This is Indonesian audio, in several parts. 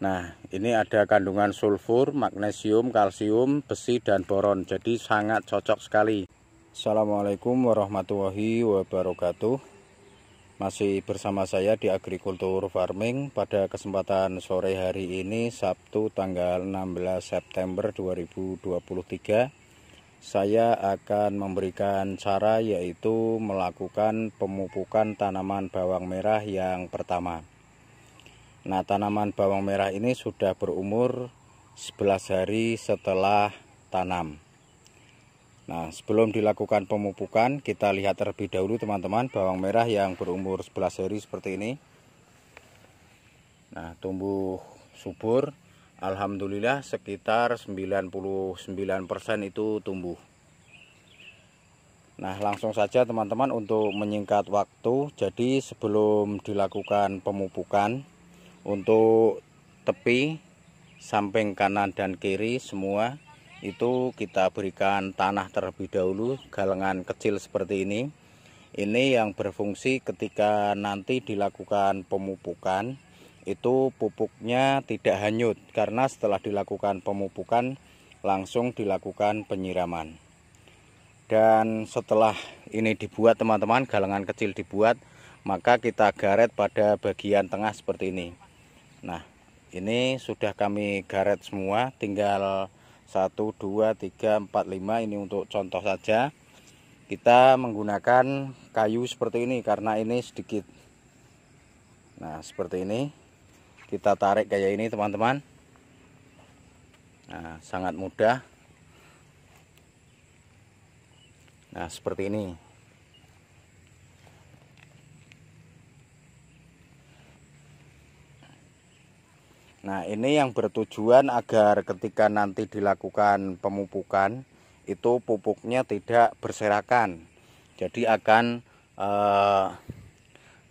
Nah, ini ada kandungan sulfur, magnesium, kalsium, besi, dan boron. Jadi sangat cocok sekali. Assalamualaikum warahmatullahi wabarakatuh. Masih bersama saya di Agrikultur Farming pada kesempatan sore hari ini Sabtu tanggal 16 September 2023. Saya akan memberikan cara yaitu melakukan pemupukan tanaman bawang merah yang pertama. Nah tanaman bawang merah ini sudah berumur 11 hari setelah tanam Nah sebelum dilakukan pemupukan kita lihat terlebih dahulu teman-teman bawang merah yang berumur 11 hari seperti ini Nah tumbuh subur Alhamdulillah sekitar 99% itu tumbuh Nah langsung saja teman-teman untuk menyingkat waktu Jadi sebelum dilakukan pemupukan untuk tepi samping kanan dan kiri semua itu kita berikan tanah terlebih dahulu galengan kecil seperti ini ini yang berfungsi ketika nanti dilakukan pemupukan itu pupuknya tidak hanyut karena setelah dilakukan pemupukan langsung dilakukan penyiraman dan setelah ini dibuat teman-teman galengan kecil dibuat maka kita garet pada bagian tengah seperti ini Nah, ini sudah kami garet semua, tinggal 1 2 3 4 5 ini untuk contoh saja. Kita menggunakan kayu seperti ini karena ini sedikit. Nah, seperti ini. Kita tarik kayak ini, teman-teman. Nah, sangat mudah. Nah, seperti ini. Nah, ini yang bertujuan agar ketika nanti dilakukan pemupukan itu pupuknya tidak berserakan. Jadi akan eh,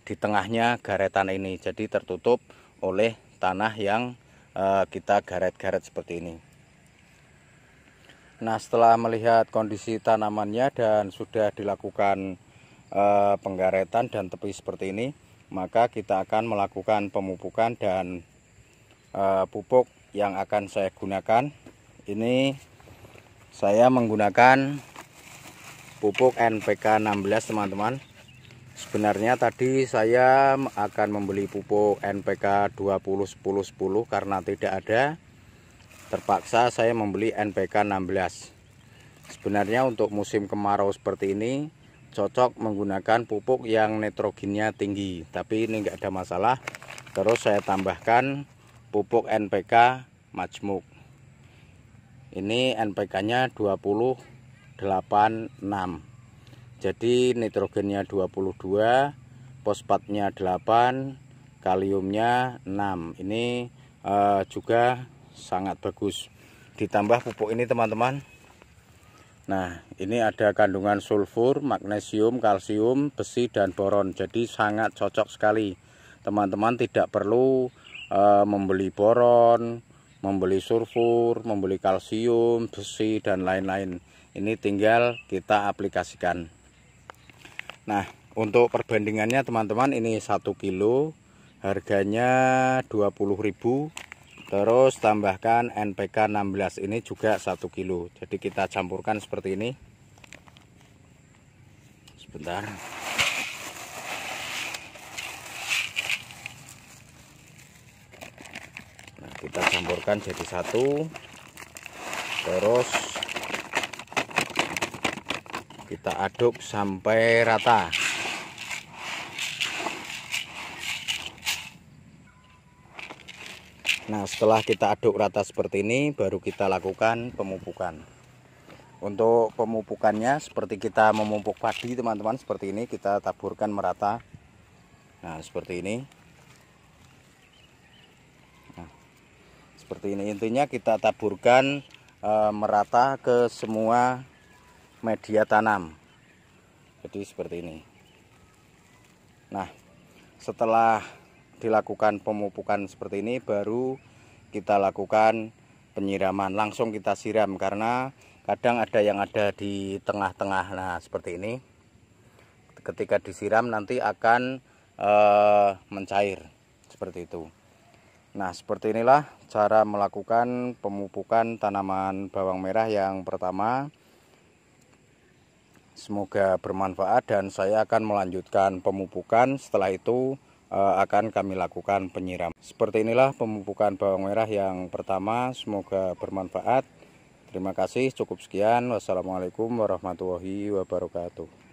di tengahnya garetan ini jadi tertutup oleh tanah yang eh, kita garet-garet seperti ini. Nah, setelah melihat kondisi tanamannya dan sudah dilakukan eh, penggaretan dan tepi seperti ini, maka kita akan melakukan pemupukan dan Eh, pupuk yang akan saya gunakan ini saya menggunakan pupuk NPK 16 teman-teman sebenarnya tadi saya akan membeli pupuk NPK 20 10 10 karena tidak ada terpaksa saya membeli NPK 16 sebenarnya untuk musim kemarau seperti ini cocok menggunakan pupuk yang nitrogennya tinggi tapi ini enggak ada masalah terus saya tambahkan pupuk NPK majmuk ini NPK nya 2086 jadi nitrogennya 22 fosfatnya 8 kaliumnya 6 ini uh, juga sangat bagus ditambah pupuk ini teman-teman Nah, ini ada kandungan sulfur, magnesium, kalsium, besi, dan boron. Jadi sangat cocok sekali. Teman-teman tidak perlu uh, membeli boron, membeli sulfur, membeli kalsium, besi dan lain-lain. Ini tinggal kita aplikasikan. Nah, untuk perbandingannya teman-teman ini satu kilo harganya 20.000 terus tambahkan NPK 16 ini juga 1 kilo jadi kita campurkan seperti ini sebentar kita campurkan jadi satu terus kita aduk sampai rata nah setelah kita aduk rata seperti ini baru kita lakukan pemupukan untuk pemupukannya seperti kita memupuk padi teman-teman seperti ini kita taburkan merata nah seperti ini seperti ini intinya kita taburkan e, merata ke semua media tanam jadi seperti ini nah setelah dilakukan pemupukan seperti ini baru kita lakukan penyiraman langsung kita siram karena kadang ada yang ada di tengah-tengah nah seperti ini ketika disiram nanti akan e, mencair seperti itu Nah seperti inilah cara melakukan pemupukan tanaman bawang merah yang pertama Semoga bermanfaat dan saya akan melanjutkan pemupukan setelah itu eh, akan kami lakukan penyiram Seperti inilah pemupukan bawang merah yang pertama Semoga bermanfaat Terima kasih cukup sekian Wassalamualaikum warahmatullahi wabarakatuh